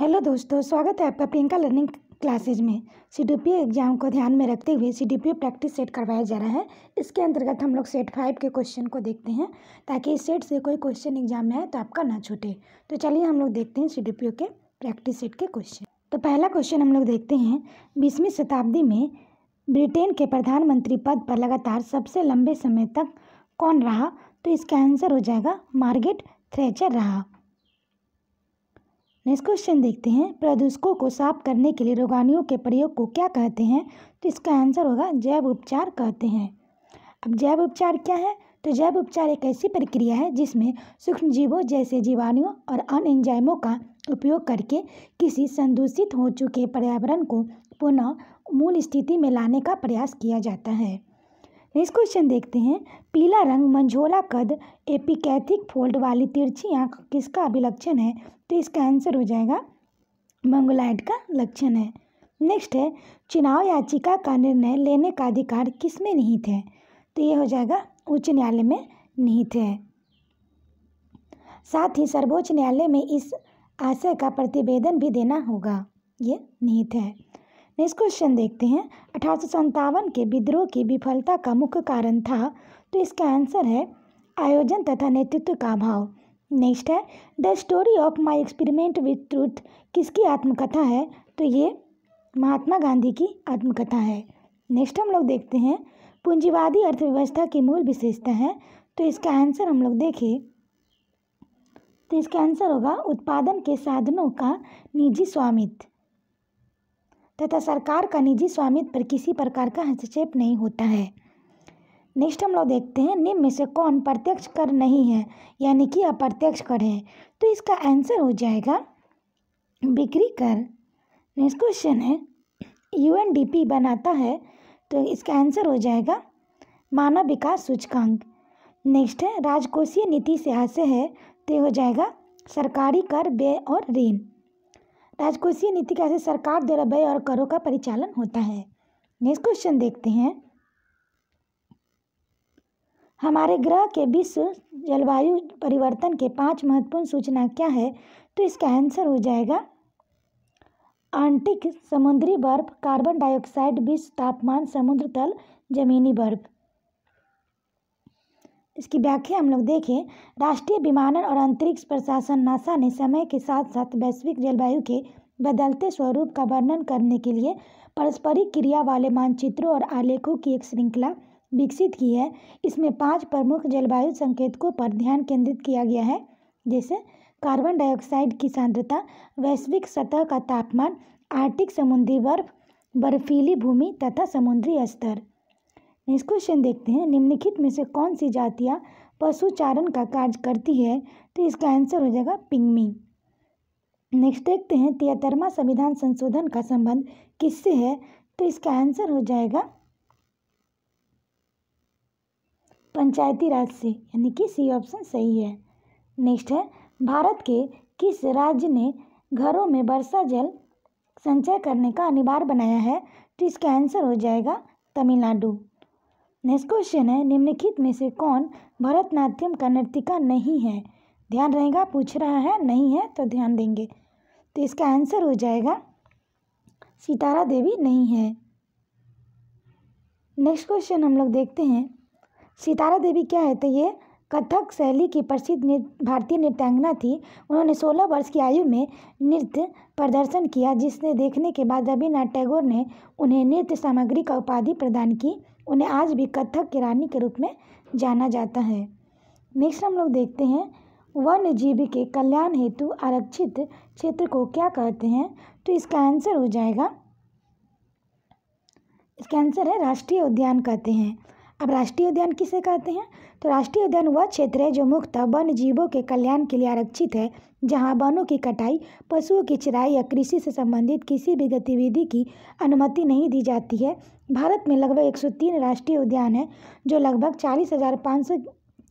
hello दोस्तों स्वागत है आपका प्रियंका लर्निंग क्लासेज में सी एग्ज़ाम को ध्यान में रखते हुए सी प्रैक्टिस सेट करवाया जा रहा है इसके अंतर्गत हम लोग सेट फाइव के क्वेश्चन को देखते हैं ताकि इस सेट से कोई क्वेश्चन एग्जाम में आए तो आपका ना छूटे तो चलिए हम लोग देखते हैं सी के प्रैक्टिस सेट के क्वेश्चन तो पहला क्वेश्चन हम लोग देखते हैं बीसवीं शताब्दी में ब्रिटेन के प्रधानमंत्री पद पर लगातार सबसे लंबे समय तक कौन रहा तो इसका आंसर हो जाएगा मार्गेट थ्रेचर रहा नेक्स्ट क्वेश्चन देखते हैं प्रदूषकों को साफ करने के लिए रोगाणुओं के प्रयोग को क्या कहते हैं तो इसका आंसर होगा जैव उपचार कहते हैं अब जैव उपचार क्या है तो जैव उपचार एक ऐसी प्रक्रिया है जिसमें सूक्ष्म जीवों जैसे जीवाणुओं और अन एंजाइमों का उपयोग करके किसी संदूषित हो चुके पर्यावरण को पुनः मूल स्थिति में लाने का प्रयास किया जाता है नेक्स्ट क्वेश्चन देखते हैं पीला रंग मंझोला कद एपिकैथिक फोल्ड वाली तिरछी आँख किसका अभिलक्षण है तो इसका आंसर हो जाएगा मंगोलाइड का लक्षण है नेक्स्ट है चुनाव याचिका का निर्णय लेने का अधिकार किस में निहित है तो ये हो जाएगा उच्च न्यायालय में निहित है साथ ही सर्वोच्च न्यायालय में इस आशय का प्रतिवेदन भी देना होगा ये निहित है नेक्स्ट क्वेश्चन देखते हैं अठारह के विद्रोह की विफलता का मुख्य कारण था तो इसका आंसर है आयोजन तथा नेतृत्व का अभाव नेक्स्ट है the story of my experiment with truth किसकी आत्मकथा है तो ये महात्मा गांधी की आत्मकथा है नेक्स्ट हम लोग देखते हैं पूंजीवादी अर्थव्यवस्था की मूल विशेषता है तो इसका आंसर हम लोग देखें तो इसका आंसर होगा उत्पादन के साधनों का निजी स्वामित्व तथा सरकार का निजी स्वामित्व पर किसी प्रकार का हस्तक्षेप नहीं होता है नेक्स्ट हम लोग देखते हैं निम्न में से कौन प्रत्यक्ष कर नहीं है यानी कि अप्रत्यक्ष कर है तो इसका आंसर हो जाएगा बिक्री कर नेक्स्ट क्वेश्चन है यूएनडीपी बनाता है तो इसका आंसर हो जाएगा मानव विकास सूचकांक नेक्स्ट है राजकोषीय नीति से आशय है तो हो जाएगा सरकारी कर व्यय और ऋण राजकोषीय नीति कैसे सरकार द्वारा व्यय और करों का परिचालन होता है नेक्स्ट क्वेश्चन देखते हैं हमारे ग्रह के विश्व जलवायु परिवर्तन के पांच महत्वपूर्ण सूचना क्या है तो इसका आंसर हो जाएगा आंटिक समुद्री बर्फ कार्बन डाइऑक्साइड विश्व तापमान समुद्र तल जमीनी बर्फ इसकी व्याख्या हम लोग देखें राष्ट्रीय विमानन और अंतरिक्ष प्रशासन नासा ने समय के साथ साथ वैश्विक जलवायु के बदलते स्वरूप का वर्णन करने के लिए पारस्परिक क्रिया वाले मानचित्रों और आलेखों की एक श्रृंखला विकसित की है इसमें पांच प्रमुख जलवायु संकेतकों पर ध्यान केंद्रित किया गया है जैसे कार्बन डाइऑक्साइड की सांद्रता वैश्विक सतह का तापमान आर्टिक समुद्री बर्फ बर्फीली भूमि तथा समुद्री स्तर नेक्स्ट क्वेश्चन देखते हैं निम्नलिखित में से कौन सी जातियाँ पशु चारण का कार्य करती है तो इसका आंसर हो जाएगा पिंगमी नेक्स्ट देखते हैं तिहत्तरवा संविधान संशोधन का संबंध किससे है तो इसका आंसर हो जाएगा पंचायती राज से यानी कि सी ऑप्शन सही है नेक्स्ट है भारत के किस राज्य ने घरों में वर्षा जल संचय करने का अनिवार्य बनाया है तो इसका आंसर हो जाएगा तमिलनाडु नेक्स्ट क्वेश्चन है निम्नलिखित में से कौन भरतनाट्यम का नर्तिका नहीं है ध्यान रहेगा पूछ रहा है नहीं है तो ध्यान देंगे तो इसका आंसर हो जाएगा सितारा देवी नहीं है नेक्स्ट क्वेश्चन हम लोग देखते हैं सितारा देवी क्या है तो ये कथक शैली की प्रसिद्ध भारतीय नृत्यांगना थी उन्होंने 16 वर्ष की आयु में नृत्य प्रदर्शन किया जिसने देखने के बाद रविन्द्रनाथ टैगोर ने उन्हें नृत्य सामग्री का उपाधि प्रदान की उन्हें आज भी कथक की रानी के रूप में जाना जाता है नेक्स्ट हम लोग देखते हैं वन्य जीव के कल्याण हेतु आरक्षित क्षेत्र को क्या कहते हैं तो इसका आंसर हो जाएगा इसका आंसर है राष्ट्रीय उद्यान कहते हैं अब राष्ट्रीय उद्यान किसे कहते हैं तो राष्ट्रीय उद्यान वह क्षेत्र है जो मुख्यतः वन जीवों के कल्याण के लिए आरक्षित है जहां वनों की कटाई पशुओं की चराई या कृषि से संबंधित किसी भी गतिविधि की अनुमति नहीं दी जाती है भारत में लगभग 103 राष्ट्रीय उद्यान हैं जो लगभग 40,500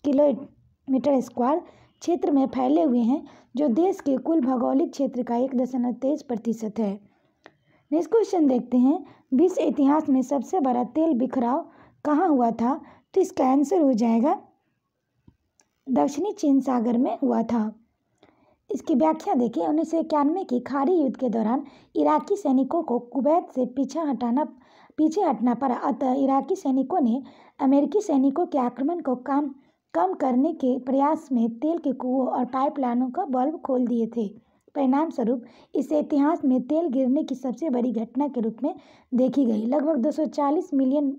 किलोमीटर स्क्वायर क्षेत्र में फैले हुए हैं जो देश के कुल भौगोलिक क्षेत्र का एक दशमलव तेईस प्रतिशत है नेक्स्ट क्वेश्चन देखते हैं विश्व इतिहास में सबसे बड़ा तेल बिखराव कहाँ हुआ था तो इसका आंसर हो जाएगा दक्षिणी चीन सागर में हुआ था इसकी व्याख्या देखिए उन्नीस सौ इक्यानवे की खाड़ी युद्ध के दौरान इराकी सैनिकों को कुवैत से पीछा हटाना पीछे हटना पड़ा अतः इराकी सैनिकों ने अमेरिकी सैनिकों के आक्रमण को काम कम करने के प्रयास में तेल के कुओं और पाइपलाइनों का बल्ब खोल दिए थे परिणाम स्वरूप इसे इतिहास में तेल गिरने की सबसे बड़ी घटना के रूप में देखी गई लगभग 240 मिलियन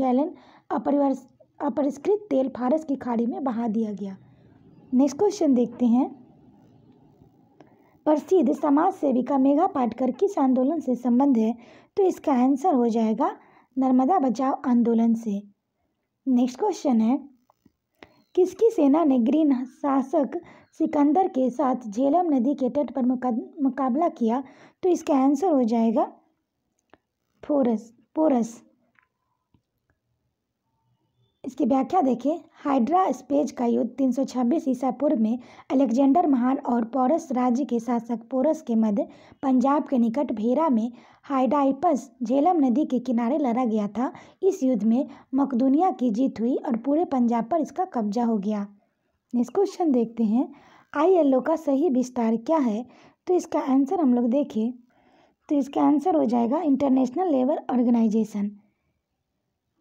गैलन अपरिष्कृत तेल फारस की खाड़ी में बहा दिया गया नेक्स्ट क्वेश्चन देखते हैं प्रसिद्ध समाज सेविका मेघा पाटकर किस आंदोलन से संबंध है तो इसका आंसर हो जाएगा नर्मदा बचाओ आंदोलन से नेक्स्ट क्वेश्चन है किसकी सेना ने ग्रीन शासक सिकंदर के साथ झेलम नदी के तट पर मुकाबला किया तो इसका आंसर हो जाएगा फोरस पोरस इसकी व्याख्या देखें हाइड्रा स्पेज का युद्ध 326 ईसा पूर्व में अलेक्जेंडर महान और पोरस राज्य के शासक पोरस के मध्य पंजाब के निकट भेरा में हाइडाइपस झेलम नदी के किनारे लड़ा गया था इस युद्ध में मकदुनिया की जीत हुई और पूरे पंजाब पर इसका कब्जा हो गया नेक्स्ट क्वेश्चन देखते हैं आई का सही विस्तार क्या है तो इसका आंसर हम लोग देखें तो इसका आंसर हो जाएगा इंटरनेशनल लेवल ऑर्गेनाइजेशन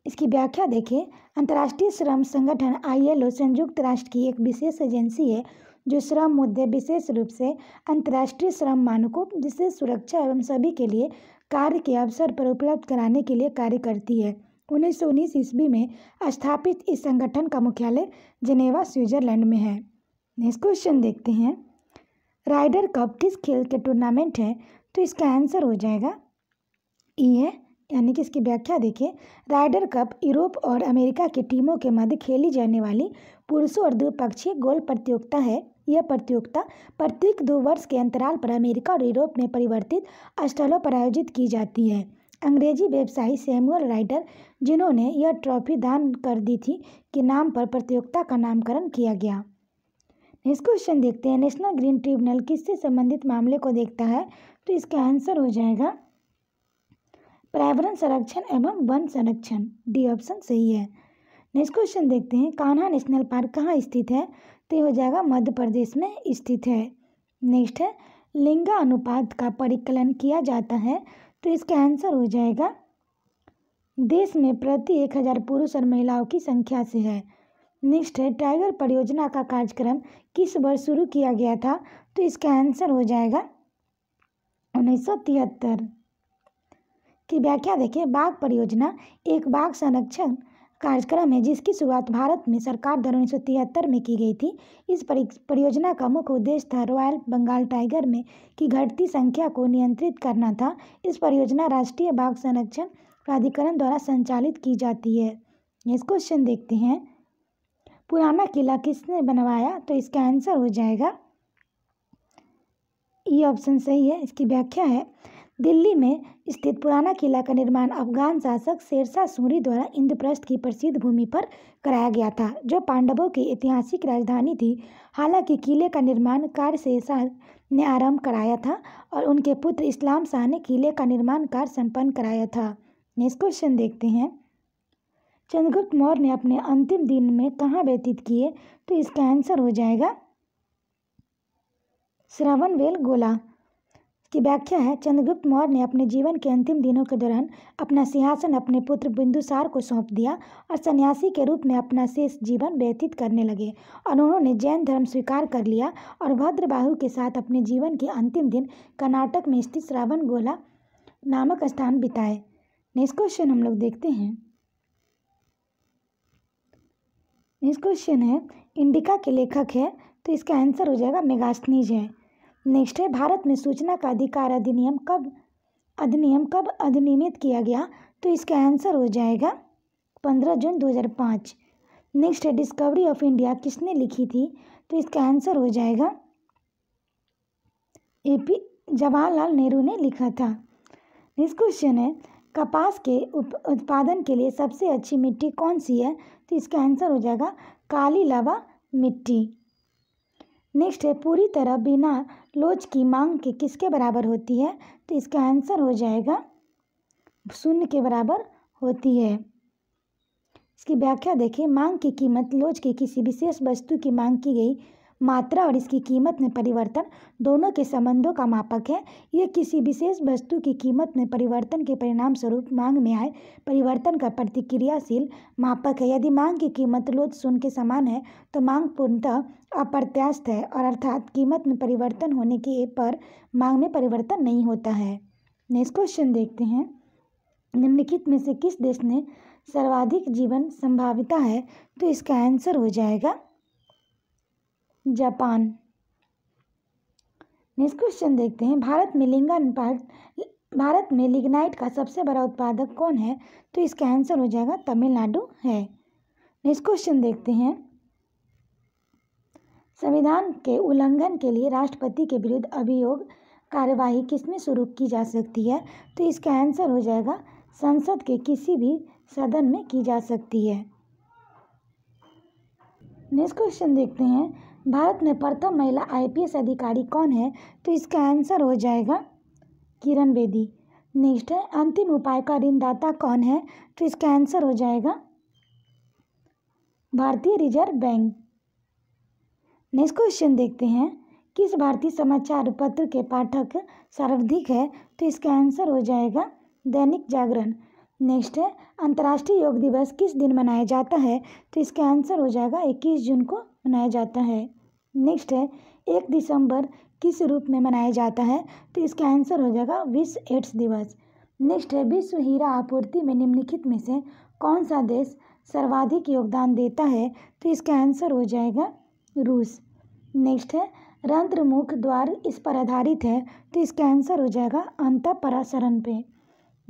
इसकी व्याख्या देखें अंतर्राष्ट्रीय श्रम संगठन आईएलओ संयुक्त राष्ट्र की एक विशेष एजेंसी है जो श्रम मुद्दे विशेष रूप से अंतर्राष्ट्रीय श्रम मानकों जिसे सुरक्षा एवं सभी के लिए कार्य के अवसर पर उपलब्ध कराने के लिए कार्य करती है उन्नीस सौ उन्नीस ईस्वी में स्थापित इस संगठन का मुख्यालय जिनेवा स्विट्जरलैंड में है नेक्स्ट क्वेश्चन देखते हैं राइडर कप किस खेल के टूर्नामेंट है तो इसका आंसर हो जाएगा ई है यानी कि इसकी व्याख्या देखें राइडर कप यूरोप और अमेरिका की टीमों के मध्य खेली जाने वाली पुरुषों और द्विपक्षीय गोल प्रतियोगिता है यह प्रतियोगिता प्रत्येक दो वर्ष के अंतराल पर अमेरिका और यूरोप में परिवर्तित स्थलों पर आयोजित की जाती है अंग्रेजी व्यवसायी सैमुअल राइडर जिन्होंने यह ट्रॉफी दान कर दी थी के नाम पर प्रतियोगिता का नामकरण किया गया नेक्स्ट क्वेश्चन देखते हैं नेशनल ग्रीन ट्रिब्यूनल किससे संबंधित मामले को देखता है तो इसका आंसर हो जाएगा पर्यावरण संरक्षण एवं वन संरक्षण डी ऑप्शन सही है नेक्स्ट क्वेश्चन देखते हैं कान्हा नेशनल पार्क कहाँ स्थित है तो हो जाएगा मध्य प्रदेश में स्थित है नेक्स्ट है लिंगा अनुपात का परिकलन किया जाता है तो इसका आंसर हो जाएगा देश में प्रति एक हज़ार पुरुष और महिलाओं की संख्या से है नेक्स्ट है टाइगर परियोजना का कार्यक्रम किस वर्ष शुरू किया गया था तो इसका आंसर हो जाएगा उन्नीस सौ तिहत्तर की व्याख्या देखें बाघ परियोजना एक बाघ संरक्षण कार्यक्रम है जिसकी शुरुआत भारत में सरकार द्वारा उन्नीस सौ तिहत्तर में की गई थी इस परियोजना का मुख्य उद्देश्य था रॉयल बंगाल टाइगर में की घटती संख्या को नियंत्रित करना था इस परियोजना राष्ट्रीय बाघ संरक्षण प्राधिकरण द्वारा संचालित की जाती है नेक्स्ट क्वेश्चन देखते हैं पुराना किला किसने बनवाया तो इसका आंसर हो जाएगा ये ऑप्शन सही है इसकी व्याख्या है दिल्ली में स्थित पुराना किला का निर्माण अफगान शासक शेरशाह सूरी द्वारा इंद्रप्रस्थ की प्रसिद्ध भूमि पर कराया गया था जो पांडवों की ऐतिहासिक राजधानी थी हालांकि किले का निर्माण कार्य शेरशाह ने आरंभ कराया था और उनके पुत्र इस्लाम शाह ने किले का निर्माण कार्य संपन्न कराया था नेक्स्ट क्वेश्चन देखते हैं चंद्रगुप्त मौर्य ने अपने अंतिम दिन में कहाँ व्यतीत किए तो इसका आंसर हो जाएगा वेल गोला की व्याख्या है चंद्रगुप्त मौर्य ने अपने जीवन के अंतिम दिनों के दौरान अपना सिंहासन अपने पुत्र बिंदुसार को सौंप दिया और सन्यासी के रूप में अपना शेष जीवन व्यतीत करने लगे और उन्होंने जैन धर्म स्वीकार कर लिया और भद्रबाहु के साथ अपने जीवन के अंतिम दिन कर्नाटक में स्थित श्रावण गोला नामक स्थान बिताए नेक्स्ट क्वेश्चन हम लोग देखते हैं नेक्स्ट क्वेश्चन है इंडिका के लेखक है तो इसका आंसर हो जाएगा मेगास्नीज है नेक्स्ट है भारत में सूचना का अधिकार अधिनियम कब अधिनियम कब अधिनियमित किया गया तो इसका आंसर हो जाएगा पंद्रह जून दो हज़ार पाँच नेक्स्ट है डिस्कवरी ऑफ इंडिया किसने लिखी थी तो इसका आंसर हो जाएगा ए पी जवाहरलाल नेहरू ने लिखा था नेक्स्ट क्वेश्चन है कपास के उप, उत्पादन के लिए सबसे अच्छी मिट्टी कौन सी है तो इसका आंसर हो जाएगा काली लावा मिट्टी नेक्स्ट है पूरी तरह बिना लोच की मांग के किसके बराबर होती है तो इसका आंसर हो जाएगा शून्य के बराबर होती है इसकी व्याख्या देखें मांग की कीमत लोच के किसी विशेष वस्तु की मांग की गई मात्रा और इसकी कीमत में परिवर्तन दोनों के संबंधों का मापक है यह किसी विशेष वस्तु की कीमत में परिवर्तन के परिणाम स्वरूप मांग में आए परिवर्तन का प्रतिक्रियाशील मापक है यदि मांग की कीमत लोध शून्य के समान है तो मांग पूर्णतः अप्रत्यास्थ है और अर्थात कीमत में परिवर्तन होने के पर मांग में परिवर्तन नहीं होता है नेक्स्ट क्वेश्चन देखते हैं निम्नलिखित में से किस देश ने सर्वाधिक जीवन संभाविता है तो इसका आंसर हो जाएगा जापान नेक्स्ट क्वेश्चन देखते हैं भारत में लिंगा भारत में लिग्नाइट का सबसे बड़ा उत्पादक कौन है तो इसका आंसर हो जाएगा तमिलनाडु है नेक्स्ट क्वेश्चन देखते हैं संविधान के उल्लंघन के लिए राष्ट्रपति के विरुद्ध अभियोग कार्यवाही किसमें शुरू की जा सकती है तो इसका आंसर हो जाएगा संसद के किसी भी सदन में की जा सकती है नेक्स्ट क्वेश्चन देखते हैं भारत में प्रथम महिला आईपीएस अधिकारी कौन है तो इसका आंसर हो जाएगा किरण बेदी नेक्स्ट है अंतिम उपाय का ऋणदाता कौन है तो इसका आंसर हो जाएगा भारतीय रिजर्व बैंक नेक्स्ट क्वेश्चन देखते हैं किस भारतीय समाचार पत्र के पाठक सर्वाधिक है तो इसका आंसर हो जाएगा दैनिक जागरण नेक्स्ट है अंतर्राष्ट्रीय योग दिवस किस दिन मनाया जाता है तो इसका आंसर हो जाएगा इक्कीस जून को मनाया जाता है नेक्स्ट है एक दिसंबर किस रूप में मनाया जाता है तो इसका आंसर हो जाएगा विश्व एड्स दिवस नेक्स्ट है विश्व हीरा आपूर्ति में निम्नलिखित में से कौन सा देश सर्वाधिक योगदान देता है तो इसका आंसर हो जाएगा रूस नेक्स्ट है रंध्रमुख द्वार इस पर आधारित है तो इसका आंसर हो जाएगा अंत परासरण पे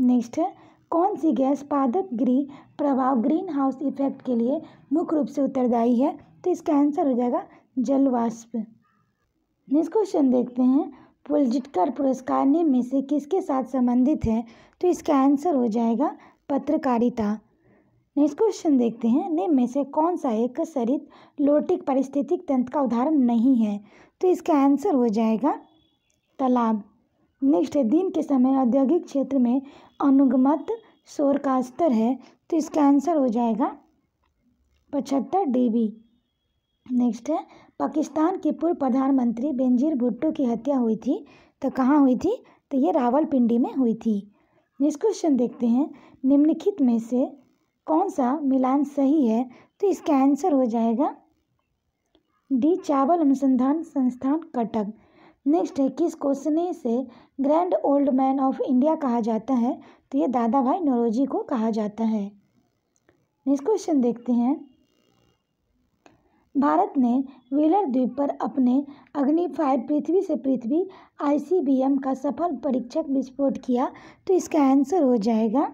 नेक्स्ट है कौन सी गैस पादक गृह प्रभाव ग्रीन हाउस इफेक्ट के लिए मुख्य रूप से उत्तरदायी है तो इसका आंसर हो जाएगा जलवाष्प नेक्स्ट क्वेश्चन देखते हैं पुलजिटकर पुरस्कार ने में से किसके साथ संबंधित है तो इसका आंसर हो जाएगा पत्रकारिता नेक्स्ट क्वेश्चन देखते हैं निम्न में से कौन सा एक सरित लोटिक परिस्थितिक तंत्र का उदाहरण नहीं है तो इसका आंसर हो जाएगा तालाब नेक्स्ट है दिन के समय औद्योगिक क्षेत्र में अनुगमत शोर का स्तर है तो इसका आंसर हो जाएगा पचहत्तर डीबी नेक्स्ट है पाकिस्तान के पूर्व प्रधानमंत्री बेंजीर भुट्टो की हत्या हुई थी तो कहाँ हुई थी तो ये रावलपिंडी में हुई थी नेक्स्ट क्वेश्चन देखते हैं निम्नलिखित में से कौन सा मिलान सही है तो इसका आंसर हो जाएगा डी चावल अनुसंधान संस्थान कटक नेक्स्ट है किस क्वेश्चन से grand old man of India कहा जाता है तो ये दादा भाई नौरोजी को कहा जाता है नेक्स्ट क्वेश्चन देखते हैं भारत ने व्हीलर द्वीप पर अपने अग्नि फाइव पृथ्वी से पृथ्वी आईसीबीएम का सफल परीक्षक विस्फोट किया तो इसका आंसर हो जाएगा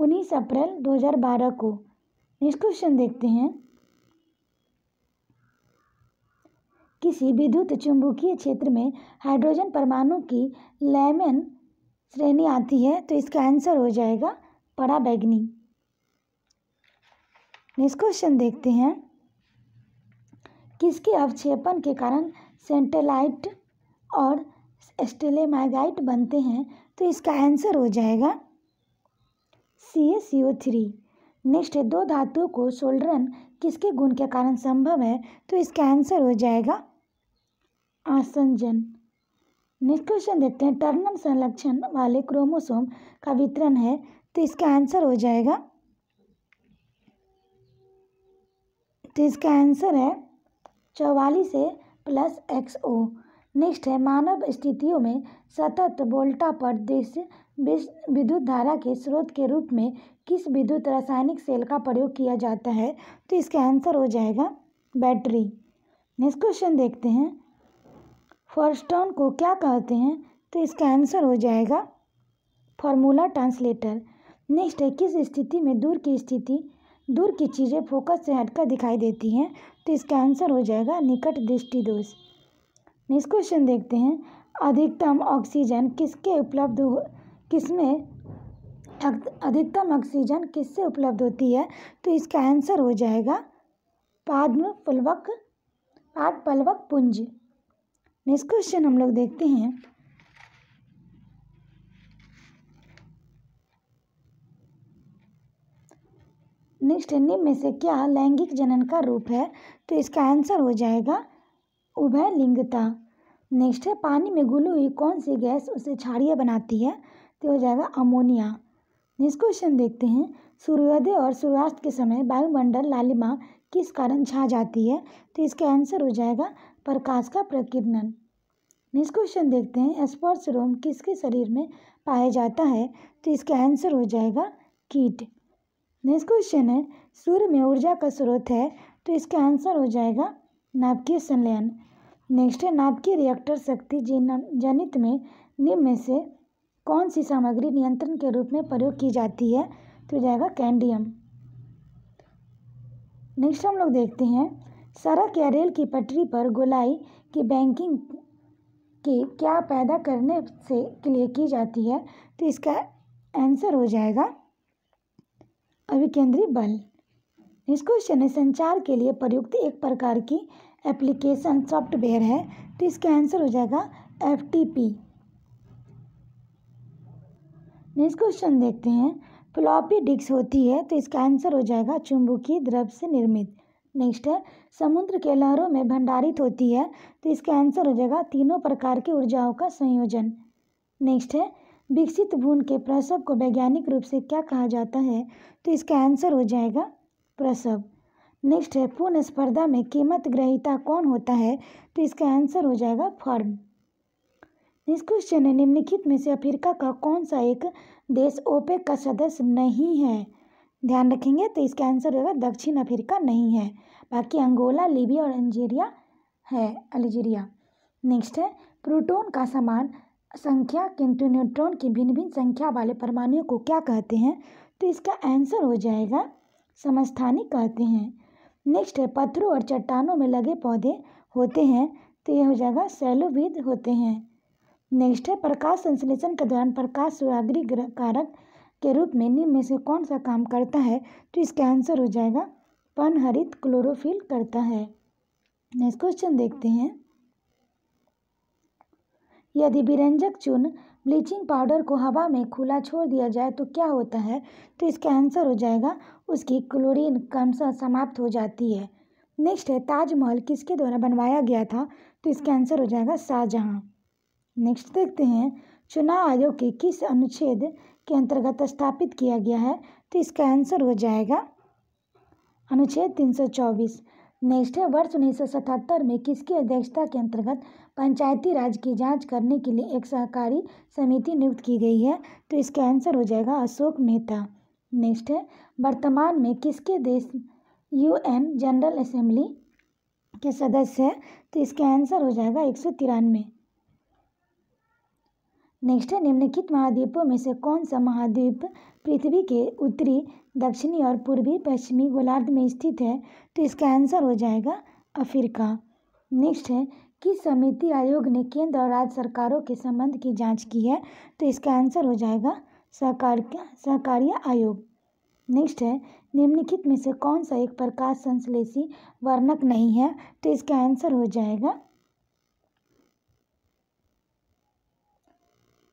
उन्नीस अप्रैल 2012 को नेक्स्ट क्वेश्चन देखते हैं किसी विद्युत चुम्बकीय क्षेत्र में हाइड्रोजन परमाणु की लेमन श्रेणी आती है तो इसका आंसर हो जाएगा पड़ा बैगनी नेक्स्ट क्वेश्चन देखते हैं किसके अवक्षेपण के कारण सेंटेलाइट और स्टेलेमाइगाइट बनते हैं तो इसका आंसर हो जाएगा सी ए सी ओ थ्री नेक्स्ट दो धातुओं को सोल्डरन किसके गुण के कारण संभव है तो इसका आंसर हो जाएगा आसंजन नेक्स्ट क्वेश्चन देखते हैं टर्नम संलक्षण वाले क्रोमोसोम का वितरण है तो इसका आंसर हो जाएगा तो इसका आंसर है चौवालीस A plus X O next है मानव स्थितियों में सतत वोल्टा पर देश विद्युत धारा के स्रोत के रूप में किस विद्युत रासायनिक सेल का प्रयोग किया जाता है तो इसका आंसर हो जाएगा बैटरी नेक्स्ट क्वेश्चन देखते हैं टर्न को क्या कहते हैं तो इसका आंसर हो जाएगा फॉर्मूला ट्रांसलेटर नेक्स्ट है किस स्थिति में दूर की स्थिति दूर की चीज़ें फोकस से हटकर दिखाई देती हैं तो इसका आंसर हो जाएगा निकट दृष्टि दोष नेक्स्ट क्वेश्चन देखते हैं अधिकतम ऑक्सीजन किसके उपलब्ध हो किसमें अधिकतम ऑक्सीजन किससे उपलब्ध होती है तो इसका आंसर हो जाएगा पाद्म पलवक पाद पलवक पुंज नेक्स्ट क्वेश्चन हम लोग देखते हैं नेक्स्ट निम्न में से क्या लैंगिक जनन का रूप है तो इसका आंसर हो जाएगा उभय लिंगता नेक्स्ट है पानी में गुल हुई कौन सी गैस उसे छाड़िया बनाती है तो हो जाएगा अमोनिया नेक्स्ट क्वेश्चन देखते हैं सूर्योदय और सूर्यास्त के समय वायुमंडल लालिमा किस कारण छा जाती है तो इसका आंसर हो जाएगा प्रकाश का प्रकीर्णन नेक्स्ट क्वेश्चन देखते हैं स्पर्श रोम किसके शरीर में पाया जाता है तो इसका आंसर हो जाएगा कीट नेक्स्ट क्वेश्चन है सूर्य में ऊर्जा का स्रोत है तो इसका आंसर हो जाएगा नाभिकीय संलयन नेक्स्ट है नाभिकीय रिएक्टर शक्ति जनित में निम्न में से कौन सी सामग्री नियंत्रण के रूप में प्रयोग की जाती है तो जाएगा कैंडियम नेक्स्ट हम लोग देखते हैं सड़क या रेल की पटरी पर गोलाई की बैंकिंग की क्या पैदा करने से के लिए की जाती है तो इसका आंसर हो जाएगा अभिकेंद्रीय बल इस क्वेश्चन है संचार के लिए प्रयुक्त एक प्रकार की एप्लीकेशन सॉफ्टवेयर है तो इसका आंसर हो जाएगा F T P next question देखते हैं फ्लॉपी डिस्क होती है तो इसका आंसर हो जाएगा चुंबकीय द्रव से निर्मित नेक्स्ट है समुद्र के लहरों में भंडारित होती है तो इसका आंसर हो जाएगा तीनों प्रकार की ऊर्जाओं का संयोजन नेक्स्ट है विकसित भून के प्रसव को वैज्ञानिक रूप से क्या कहा जाता है तो इसका आंसर हो जाएगा प्रसव नेक्स्ट है पूर्ण स्पर्धा में कीमत ग्रहिता कौन होता है तो इसका आंसर हो जाएगा फर्म नेक्स्ट क्वेश्चन है निम्नलिखित में से अफ्रीका का कौन सा एक देश ओपेक का सदस्य नहीं है ध्यान रखेंगे तो इसका आंसर होगा दक्षिण अफ्रीका नहीं है बाकी अंगोला लीबिया और अल्जीरिया है अल्जीरिया नेक्स्ट है प्रोटोन का समान संख्या किंतु न्यूट्रॉन की भिन्न भिन्न संख्या वाले परमाणुओं को क्या कहते हैं तो इसका आंसर हो जाएगा समस्थानी कहते हैं नेक्स्ट है पत्थरों और चट्टानों में लगे पौधे होते हैं तो यह हो जाएगा सैलोविद होते हैं नेक्स्ट है प्रकाश संश्लेषण के दौरान प्रकाश सुराग्री कारक के रूप में निम्न में से कौन सा काम करता है तो इसका आंसर हो जाएगा पनहरित क्लोरोफिल करता है नेक्स्ट क्वेश्चन देखते हैं यदि विरंजक चून ब्लीचिंग पाउडर को हवा में खुला छोड़ दिया जाए तो क्या होता है तो इसका आंसर हो जाएगा उसकी क्लोरीन क्रमशः समाप्त हो जाती है नेक्स्ट है ताजमहल किसके द्वारा बनवाया गया था तो इसका आंसर हो जाएगा शाहजहाँ नेक्स्ट देखते हैं चुनाव आयोग के किस अनुच्छेद के अंतर्गत स्थापित किया गया है तो इसका आंसर हो जाएगा अनुच्छेद तीन सौ चौबीस नेक्स्ट है वर्ष उन्नीस सौ सतहत्तर में किसकी अध्यक्षता के अंतर्गत पंचायती राज की जांच करने के लिए एक सहकारी समिति नियुक्त की गई है तो इसका आंसर हो जाएगा अशोक मेहता नेक्स्ट है वर्तमान में किसके देश यूएन जनरल असेंबली के सदस्य है तो इसका आंसर हो जाएगा एक सौ तिरानवे नेक्स्ट है निम्नलिखित महाद्वीपों में से कौन सा महाद्वीप पृथ्वी के उत्तरी दक्षिणी और पूर्वी पश्चिमी गोलार्ध में स्थित है तो इसका आंसर हो जाएगा अफ्रीका नेक्स्ट है किस समिति आयोग ने केंद्र और राज्य सरकारों के संबंध की जांच की है तो इसका आंसर हो जाएगा सहकार सहकारिया आयोग नेक्स्ट है निम्नलिखित में से कौन सा एक प्रकाश संश्लेषी वर्णक नहीं है तो इसका आंसर हो जाएगा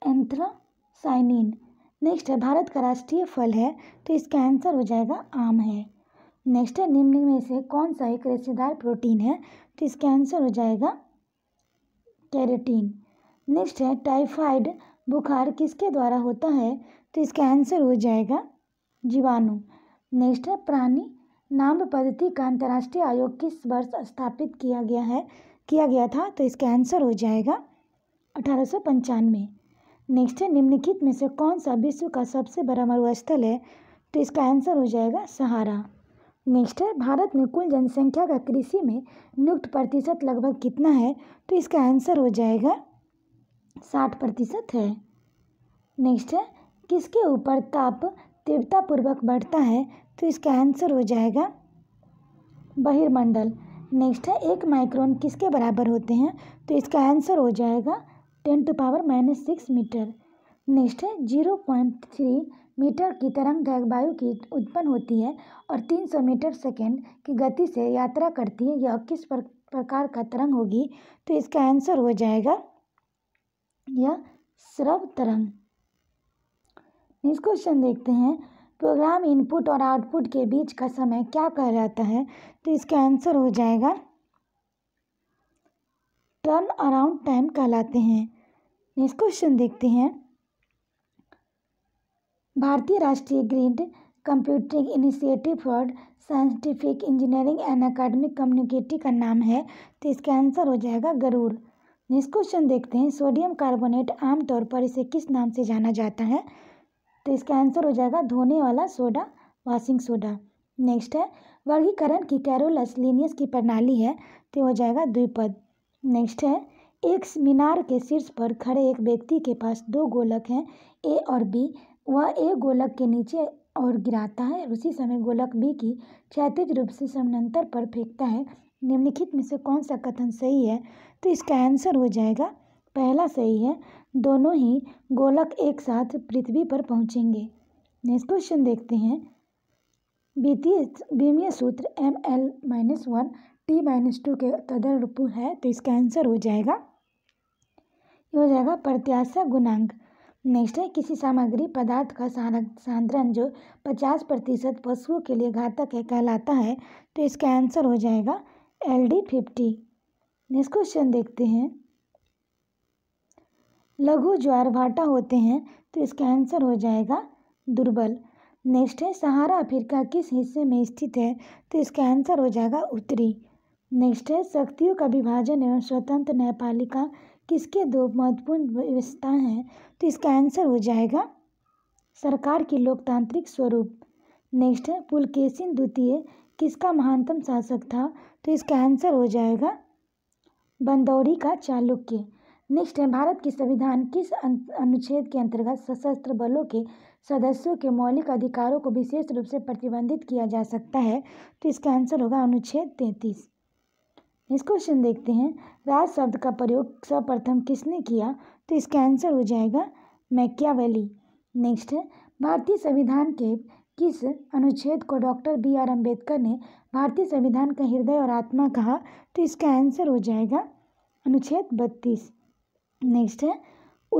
एंथ्रासाइनिन नेक्स्ट है भारत का राष्ट्रीय फल है तो इसका आंसर हो जाएगा आम है नेक्स्ट है निम्न में से कौन सा एक रेशेदार प्रोटीन है तो इसका आंसर हो जाएगा कैरेटीन नेक्स्ट है टाइफाइड बुखार किसके द्वारा होता है तो इसका आंसर हो जाएगा जीवाणु नेक्स्ट है प्राणी नाम पद्धति का अंतर्राष्ट्रीय आयोग किस वर्ष स्थापित किया गया है किया गया था तो इसका आंसर हो जाएगा अठारह सौ पंचानवे नेक्स्ट है निम्नलिखित में से कौन सा विश्व का सबसे बड़ा मरुस्थल है तो इसका आंसर हो जाएगा सहारा नेक्स्ट है भारत में कुल जनसंख्या का कृषि में नियुक्त प्रतिशत लगभग कितना है तो इसका आंसर हो जाएगा साठ प्रतिशत है नेक्स्ट है किसके ऊपर ताप तीव्रतापूर्वक बढ़ता है तो इसका आंसर हो जाएगा बहिर्मंडल नेक्स्ट है एक माइक्रोन किसके बराबर होते हैं तो इसका आंसर हो जाएगा ten to power minus six metre next है जीरो पॉइंट थ्री मीटर की तरंग वायु की उत्पन्न होती है और तीन सौ मीटर सेकेंड की गति से यात्रा करती है यह किस प्रकार का तरंग होगी तो इसका आंसर हो जाएगा यह स्रव तरंग नेक्स्ट क्वेश्चन देखते हैं प्रोग्राम इनपुट और आउटपुट के बीच का समय क्या कहलाता है तो इसका आंसर हो जाएगा टर्न अराउंड टाइम कहलाते हैं नेक्स्ट क्वेश्चन देखते हैं भारतीय राष्ट्रीय grid computing initiative for scientific engineering and academic community का नाम है तो इसका आंसर हो जाएगा गरूर नेक्स्ट क्वेश्चन देखते हैं सोडियम कार्बोनेट आमतौर पर इसे किस नाम से जाना जाता है तो इसका आंसर हो जाएगा धोने वाला सोडा वॉशिंग सोडा नेक्स्ट है वर्गीकरण की कैरोलस लीनियस की प्रणाली है तो हो जाएगा द्विपद नेक्स्ट है एक मीनार के शीर्ष पर खड़े एक व्यक्ति के पास दो गोलक हैं ए और बी वह ए गोलक के नीचे और गिराता है उसी समय गोलक बी की क्षैतिज रूप से समानांतर पर फेंकता है निम्नलिखित में से कौन सा कथन सही है तो इसका आंसर हो जाएगा पहला सही है दोनों ही गोलक एक साथ पृथ्वी पर पहुंचेंगे नेक्स्ट क्वेश्चन देखते हैं वित्तीय बीमीय सूत्र M L minus one T minus two के तदनुरूप है तो इसका आंसर हो जाएगा ये हो जाएगा प्रत्याशा गुणांक नेक्स्ट है किसी सामग्री पदार्थ का सांद्रण जो 50 प्रतिशत पशुओं के लिए घातक है कहलाता है तो इसका आंसर हो जाएगा L D fifty next question देखते हैं लघु ज्वार भाटा होते हैं तो इसका आंसर हो जाएगा दुर्बल नेक्स्ट है सहारा अफ्रीका किस हिस्से में स्थित है तो इसका आंसर हो जाएगा उत्तरी नेक्स्ट है शक्तियों का विभाजन एवं स्वतंत्र न्यायपालिका किसके दो महत्वपूर्ण विशेषताएँ हैं तो इसका आंसर हो जाएगा सरकार की लोकतांत्रिक स्वरूप नेक्स्ट है पुलकेशिन द्वितीय किसका महानतम शासक था तो इसका आंसर हो जाएगा बंदौरी का चालुक्य नेक्स्ट है भारत की संविधान किस अनुच्छेद के अंतर्गत सशस्त्र बलों के सदस्यों के मौलिक अधिकारों को विशेष रूप से प्रतिबंधित किया जा सकता है तो इसका आंसर होगा अनुच्छेद तैंतीस नेक्स्ट क्वेश्चन देखते हैं राज शब्द का प्रयोग सर्वप्रथम किसने किया तो इसका आंसर हो जाएगा मैक्यावेली नेक्स्ट है भारतीय संविधान के किस अनुच्छेद को डॉक्टर बी आर अम्बेडकर ने भारतीय संविधान का हृदय और आत्मा कहा तो इसका आंसर हो जाएगा अनुच्छेद बत्तीस नेक्स्ट है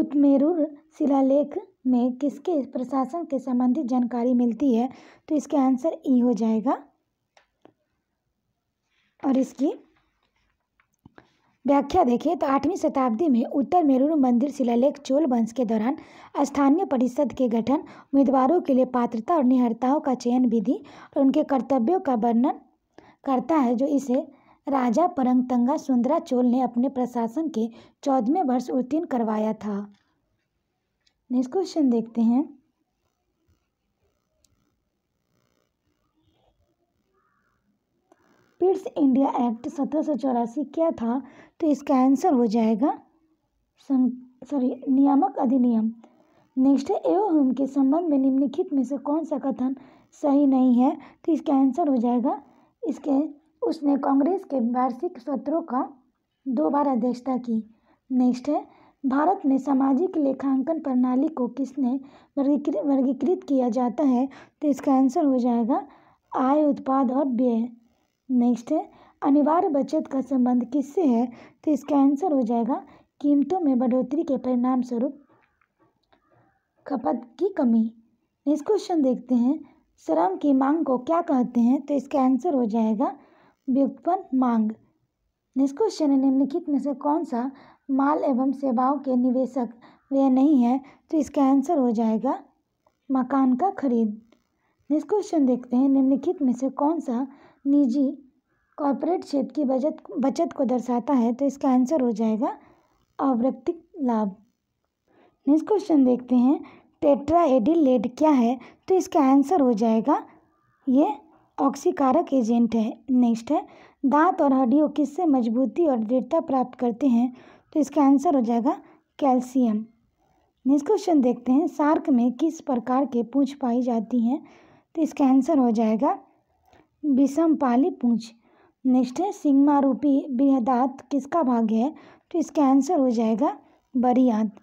उत्मेरुर शिलालेख में किसके प्रशासन के संबंधित जानकारी मिलती है तो इसका आंसर ई e हो जाएगा और इसकी व्याख्या देखें तो आठवीं शताब्दी में उत्तर मेरुरु मंदिर शिलालेख चोल वंश के दौरान स्थानीय परिषद के गठन उम्मीदवारों के लिए पात्रता और निहरताओं का चयन विधि और उनके कर्तव्यों का वर्णन करता है जो इसे राजा परंगतंगा सुंदरा चोल ने अपने प्रशासन के चौदहवें वर्ष उत्तीर्ण करवाया था नेक्स्ट क्वेश्चन देखते हैं पिट्स इंडिया एक्ट सत्रह क्या था तो इसका आंसर हो जाएगा सॉरी नियामक अधिनियम नेक्स्ट है एओहम के संबंध में निम्नलिखित में से कौन सा कथन सही नहीं है तो इसका आंसर हो जाएगा इसके उसने कांग्रेस के वार्षिक सत्रों का दो बार अध्यक्षता की नेक्स्ट है भारत में सामाजिक लेखांकन प्रणाली को किसने वर्गीकृत वर्गीकृत किया जाता है तो इसका आंसर हो जाएगा आय उत्पाद और व्यय नेक्स्ट है अनिवार्य बचत का संबंध किससे है तो इसका आंसर हो जाएगा कीमतों में बढ़ोतरी के परिणाम स्वरूप खपत की कमी नेक्स्ट क्वेश्चन देखते हैं श्रम की मांग को क्या कहते हैं तो इसका आंसर हो जाएगा व्युत्पन्न मांग नेक्स्ट क्वेश्चन है निम्नलिखित में से कौन सा माल एवं सेवाओं के निवेशक वे नहीं है तो इसका आंसर हो जाएगा मकान का खरीद नेक्स्ट क्वेश्चन देखते हैं निम्नलिखित में से कौन सा निजी कॉर्पोरेट क्षेत्र की बचत बचत को दर्शाता है तो इसका आंसर हो जाएगा आवृत्तिक लाभ नेक्स्ट क्वेश्चन देखते हैं टेट्राएडिलेड क्या है तो इसका आंसर हो जाएगा ये ऑक्सीकारक एजेंट है नेक्स्ट है दांत और हड्डियों किससे मजबूती और दृढ़ता प्राप्त करते हैं तो इसका आंसर हो जाएगा कैल्शियम नेक्स्ट क्वेश्चन देखते हैं सार्क में किस प्रकार के पूँछ पाई जाती हैं तो इसका आंसर हो जाएगा विषमपाली पूंछ नेक्स्ट है सिंगमा रूपी बृहदात किसका भाग्य है तो इसका आंसर हो जाएगा बरियात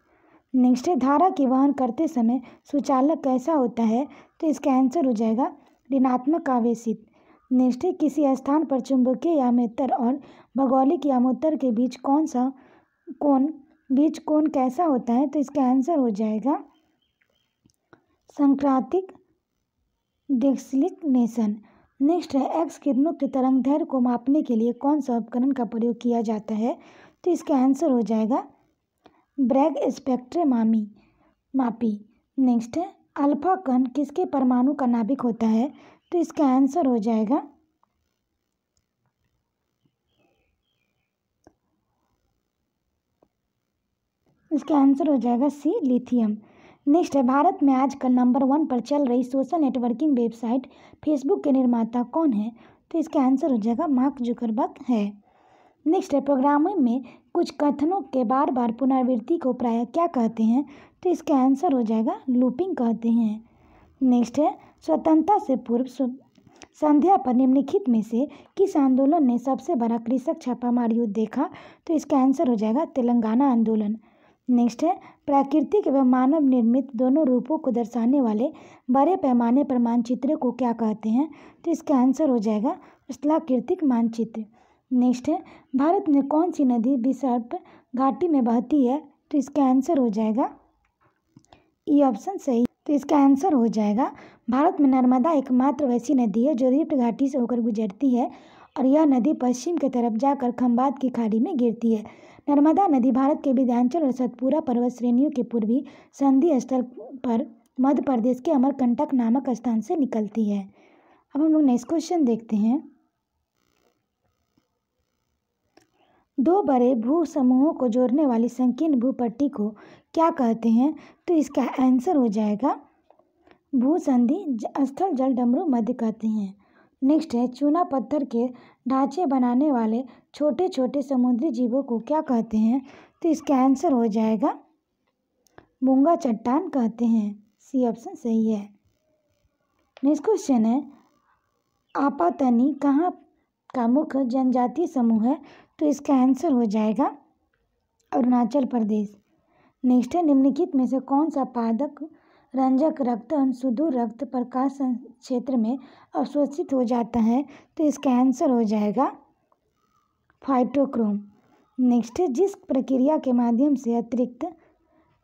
नेक्स्ट है धारा की वहन करते समय सुचालक कैसा होता है तो इसका आंसर हो जाएगा ऋणात्मक आवेशित नेक्स्ट है किसी स्थान पर चुंबकीय यामोत्तर और भौगोलिक यामोत्तर के बीच कौन सा कौन बीच कौन कैसा होता है तो इसका आंसर हो जाएगा संक्रांतिक डेक्सलिक नेशन नेक्स्ट है एक्स किरणों के तरंग धैर्य को मापने के लिए कौन सा उपकरण का प्रयोग किया जाता है तो इसका आंसर हो जाएगा ब्रैग स्पेक्ट्रेमामी मापी नेक्स्ट है अल्फा कण किसके परमाणु का नाभिक होता है तो इसका आंसर हो जाएगा इसका आंसर हो जाएगा सी लिथियम नेक्स्ट है भारत में आजकल नंबर वन पर चल रही सोशल नेटवर्किंग वेबसाइट फेसबुक के निर्माता कौन है तो इसका आंसर हो जाएगा मार्क जुकरबर्ग है नेक्स्ट है प्रोग्रामिंग में कुछ कथनों के बार बार पुनरावृत्ति को प्राय क्या कहते हैं तो इसका आंसर हो जाएगा लूपिंग कहते हैं नेक्स्ट है स्वतंत्रता से पूर्व संध्या पर निम्नलिखित में से किस आंदोलन ने सबसे बड़ा कृषक छापामार युद्ध देखा तो इसका आंसर हो जाएगा तेलंगाना आंदोलन नेक्स्ट है प्राकृतिक एवं मानव निर्मित दोनों रूपों को दर्शाने वाले बड़े पैमाने पर मानचित्र को क्या कहते हैं तो इसका आंसर हो जाएगा स्थलाकृतिक मानचित्र नेक्स्ट है भारत में कौन सी नदी विसर्प घाटी में बहती है तो इसका आंसर हो जाएगा ये ऑप्शन सही तो इसका आंसर हो जाएगा भारत में नर्मदा एकमात्र वैसी नदी है जो रिप्ट घाटी से होकर गुजरती है और यह नदी पश्चिम की तरफ जाकर खम्बात की खाड़ी में गिरती है नर्मदा नदी भारत के विध्यांचल और सतपुरा पर्वत श्रेणियों के पूर्वी संधि स्थल पर मध्य प्रदेश के अमरकंटक नामक स्थान से निकलती है अब हम लोग नेक्स्ट क्वेश्चन देखते हैं दो बड़े भू समूहों को जोड़ने वाली संकीर्ण भूपट्टी को क्या कहते हैं तो इसका आंसर हो जाएगा भूसंधि स्थल जल डमरू मध्य कहते हैं नेक्स्ट है चूना पत्थर के ढांचे बनाने वाले छोटे छोटे समुद्री जीवों को क्या कहते हैं तो इसका आंसर हो जाएगा मूंगा चट्टान कहते हैं सी ऑप्शन सही है नेक्स्ट क्वेश्चन है आपातनी कहाँ का मुख्य जनजातीय समूह है तो इसका आंसर हो जाएगा अरुणाचल प्रदेश नेक्स्ट है निम्नलिखित में से कौन सा पादक रंजक रक्त अणशुद्धि रक्त प्रकाश क्षेत्र में अवशोषित हो जाता है तो इसका आंसर हो जाएगा फाइटोक्रोम नेक्स्ट जिस प्रक्रिया के माध्यम से अतिरिक्त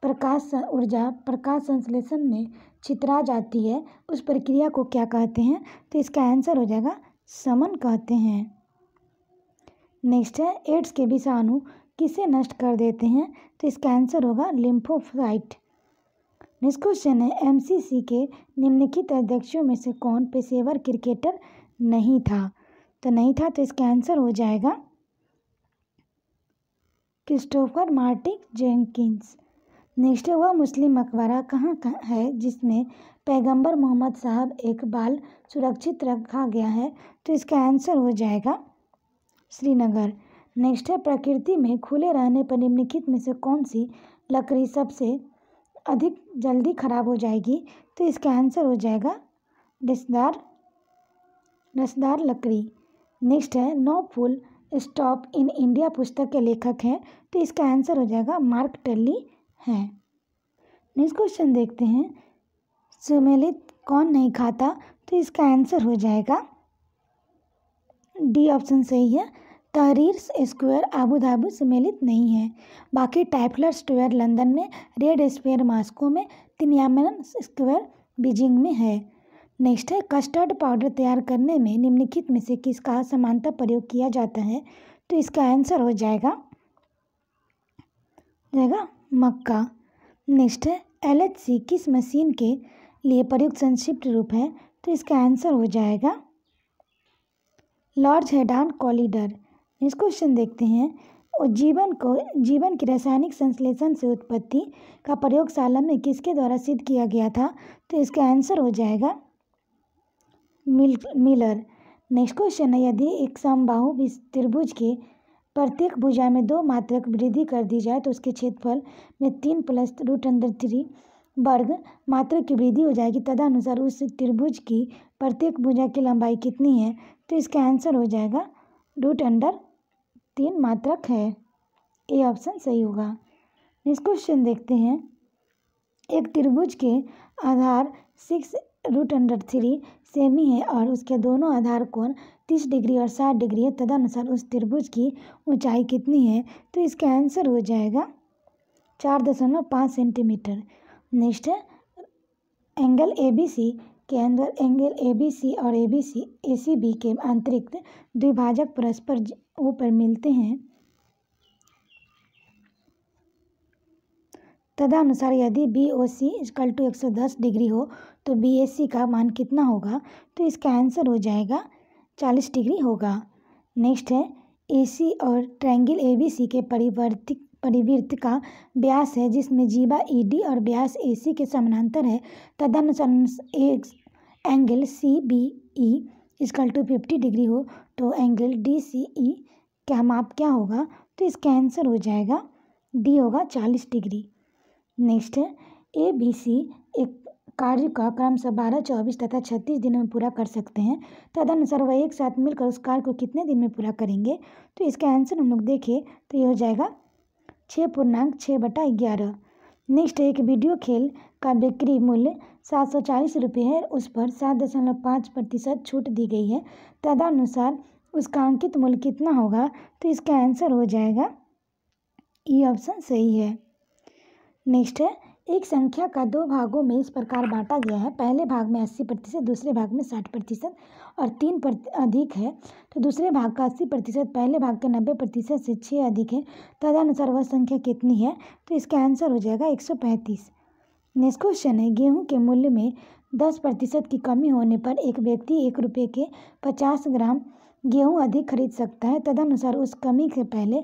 प्रकाश ऊर्जा प्रकाश संश्लेषण में चित्रा जाती है उस प्रक्रिया को क्या कहते हैं तो इसका आंसर हो जाएगा समन कहते हैं नेक्स्ट है एड्स के विषाणु किसे नष्ट कर देते हैं तो इसका आंसर होगा लिम्फोसाइट नेक्स्ट क्वेश्चन है एमसीसी के निम्नलिखित अध्यक्षों में से कौन पेशेवर क्रिकेटर नहीं था तो नहीं था तो इसका आंसर हो जाएगा क्रिस्टोफर मार्टिक जेंकिंस नेक्स्ट है वह मुस्लिम मकबरा कहाँ का है जिसमें पैगंबर मोहम्मद साहब एक बाल सुरक्षित रखा गया है तो इसका आंसर हो जाएगा श्रीनगर नेक्स्ट है प्रकृति में खुले रहने पर निम्नलिखित में से कौन सी लकड़ी सबसे अधिक जल्दी खराब हो जाएगी तो इसका आंसर हो जाएगा रसदार रसदार लकड़ी नेक्स्ट है no full stop in India पुस्तक के लेखक हैं तो इसका आंसर हो जाएगा मार्क टल्ली हैं नेक्स्ट क्वेश्चन देखते हैं सुमेलित कौन नहीं खाता तो इसका आंसर हो जाएगा डी ऑप्शन सही है तहरीर स्क्वायर आबू धाबी सम्मिलित नहीं है बाकी टाइफलर स्क्वायर लंदन में रेड स्क्वायर मास्को में तिनियामन स्क्वायर बीजिंग में है नेक्स्ट है कस्टर्ड पाउडर तैयार करने में निम्नलिखित में से किसका समानता प्रयोग किया जाता है तो इसका आंसर हो जाएगा जाएगा मक्का नेक्स्ट है एल किस मशीन के लिए प्रयुक्त संक्षिप्त रूप है तो इसका आंसर हो जाएगा large hadron collider next question देखते हैं और जीवन को जीवन की रासायनिक संश्लेषण से उत्पत्ति का प्रयोगशाला में किसके द्वारा सिद्ध किया गया था तो इसका आंसर हो जाएगा मिल मिलर नेक्स्ट क्वेश्चन है यदि एक समबाहु त्रिभुज के प्रत्येक भुजा में दो मात्रक वृद्धि कर दी जाए तो उसके क्षेत्रफल में तीन प्लस रूट अंडर थ्री वर्ग मात्र की वृद्धि हो जाएगी तदनुसार उस त्रिभुज की प्रत्येक भुजा की लंबाई कितनी है तो इसका आंसर हो जाएगा रूट अंडर तीन मात्रक है ए ऑप्शन सही होगा नेक्स्ट क्वेश्चन देखते हैं एक त्रिभुज के आधार सिक्स रूट अंडर थ्री सेमी है और उसके दोनों आधार कोण तीस डिग्री और साठ डिग्री है तदनुसार उस त्रिभुज की ऊंचाई कितनी है तो इसका आंसर हो जाएगा चार दशमलव पाँच centimetre next angle A B C के अंदर एंगल ए बी सी और ए बी सी ए सी बी के अंतरिक्त द्विभाजक परस्पर ओ पर मिलते हैं तदनुसार यदि B O C equal to एक सौ दस डिग्री हो तो बी एस सी का मान कितना होगा तो इसका आंसर हो जाएगा चालीस डिग्री होगा नेक्स्ट है ए सी और ट्रायंगल ए बी सी के परिवर्तित परिवृत्त का ब्यास है जिसमें जीवा ई e डी और ब्यास ए सी के समानांतर है तदनुसार angle C B E equal to fifty degree हो तो एंगल डी सी ई क्या माप क्या होगा तो इसका आंसर हो जाएगा डी होगा चालीस डिग्री नेक्स्ट है ए बी सी एक कार्य का क्रम से बारह चौबीस तथा छत्तीस दिनों में पूरा कर सकते हैं तदनुसार वह एक साथ मिलकर उस कार्य को कितने दिन में पूरा करेंगे तो इसका आंसर हम लोग देखें तो ये हो जाएगा छः पूर्णांक छः बटा ग्यारह नेक्स्ट एक वीडियो खेल का बिक्री मूल्य सात सौ चालीस रुपये है उस पर सात दशमलव पाँच प्रतिशत छूट दी गई है तदनुसार उसका अंकित मूल्य कितना होगा तो इसका आंसर हो जाएगा ये ऑप्शन सही है नेक्स्ट है एक संख्या का दो भागों में इस प्रकार बांटा गया है पहले भाग में अस्सी प्रतिशत दूसरे भाग में साठ प्रतिशत और तीन अधिक है तो दूसरे भाग का अस्सी प्रतिशत पहले भाग के नब्बे प्रतिशत से छः अधिक है तदनुसार वह संख्या कितनी है तो इसका आंसर हो जाएगा एक सौ पैंतीस नेक्स्ट क्वेश्चन है गेहूं के मूल्य में दस प्रतिशत की कमी होने पर एक व्यक्ति एक रुपये के पचास ग्राम गेहूं अधिक खरीद सकता है तदनुसार उस कमी से पहले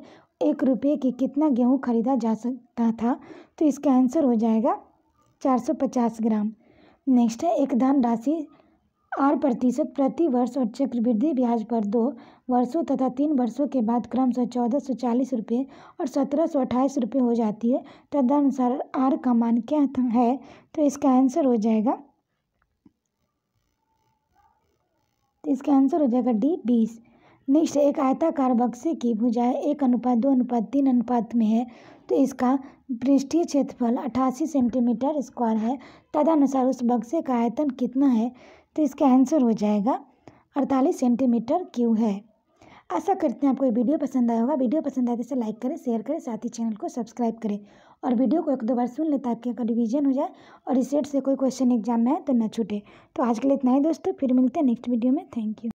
एक रुपये के कितना गेहूं खरीदा जा सकता था तो इसका आंसर हो जाएगा चार सौ पचास ग्राम नेक्स्ट है एक धन राशि आर प्रतिशत प्रति वर्ष और चक्रवृद्धि ब्याज पर दो वर्षों तथा तीन वर्षों के बाद क्रमशः चौदह सौ चालीस रुपये और सत्रह सौ अट्ठाईस रुपये हो जाती है तदनुसार आर का मान क्या है तो इसका आंसर हो जाएगा तो इसका आंसर हो जाएगा डी बीस नेक्स्ट एक आयताकार बक्से की भुजाएं एक अनुपात दो अनुपात तीन अनुपात में है तो इसका पृष्ठीय क्षेत्रफल अठासी सेंटीमीटर स्क्वायर है तदनुसार उस बक्से का आयतन कितना है तो इसका आंसर हो जाएगा अड़तालीस सेंटीमीटर क्यू है आशा करते हैं आपको ये वीडियो पसंद आया होगा वीडियो पसंद आए तो इसे लाइक करें शेयर करें साथ ही चैनल को सब्सक्राइब करें और वीडियो को एक दो बार सुन लें ताकि अगर रिवीजन हो जाए और रिसेट से कोई क्वेश्चन एग्जाम में है तो न छूटे तो आज के लिए इतना ही दोस्तों फिर मिलते हैं नेक्स्ट वीडियो में थैंक यू